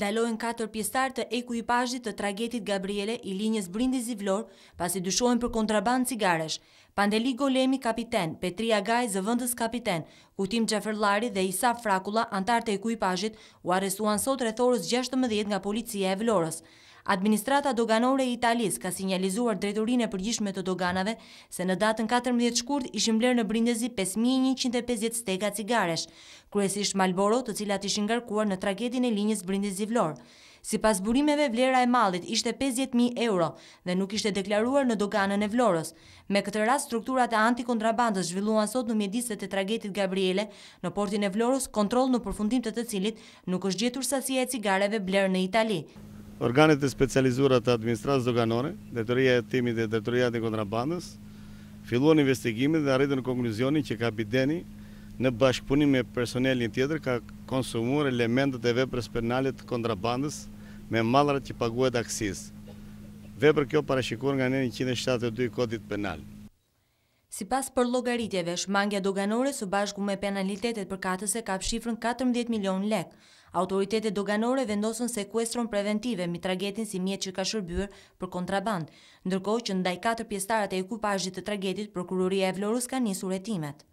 ndalojnë katër pjesar të eku i pashtit të tragetit Gabriele i linjës brindizi vlorë pasi dyshojnë për kontraband cigaresh. Pandeli Golemi kapiten, Petria Gaj zëvëndës kapiten, kutim Gjeferlari dhe Isa Frakula antar të eku i pashtit u arestuan sot rethorës 16 nga policia e vlorës. Administrata doganore i Italis ka sinjalizuar drejturin e përgjishme të doganave se në datën 14 shkurt ishim blerë në brindezi 5150 steka cigaresh, kryesisht Malboro të cilat ishin ngarkuar në tragedin e linjës brindezi vlorë. Si pas burimeve, vlera e malit ishte 50.000 euro dhe nuk ishte deklaruar në doganën e vlorës. Me këtë ras, strukturat e antikontrabandës zhvilluan sot në mjediset e tragetit Gabriele në portin e vlorës, kontrol në përfundim të të cilit nuk është gjetur sasje e cigareve blerë në Itali organet e specializurat të administratës doganore, dretoria e timit dhe dretoria e kontrabandës, filluan në investigimit dhe arritën në konkluzionin që ka bideni në bashkëpunim me personelin tjetër ka konsumur elementet e veprës penale të kontrabandës me malrat që paguet aksis. Veprë kjo parashikur nga një 172 kodit penalit. Si pas për logaritjeve, shmangja doganore së bashku me penalitetet për katëse kap shifrën 14 milion lek. Autoritetet doganore vendosën sekuestron preventive mi tragetin si mjetë që ka shërbyr për kontraband, ndërkohë që ndaj 4 pjestarat e ekupajit të tragetit, Prokuroria e Vlorës ka një etimet.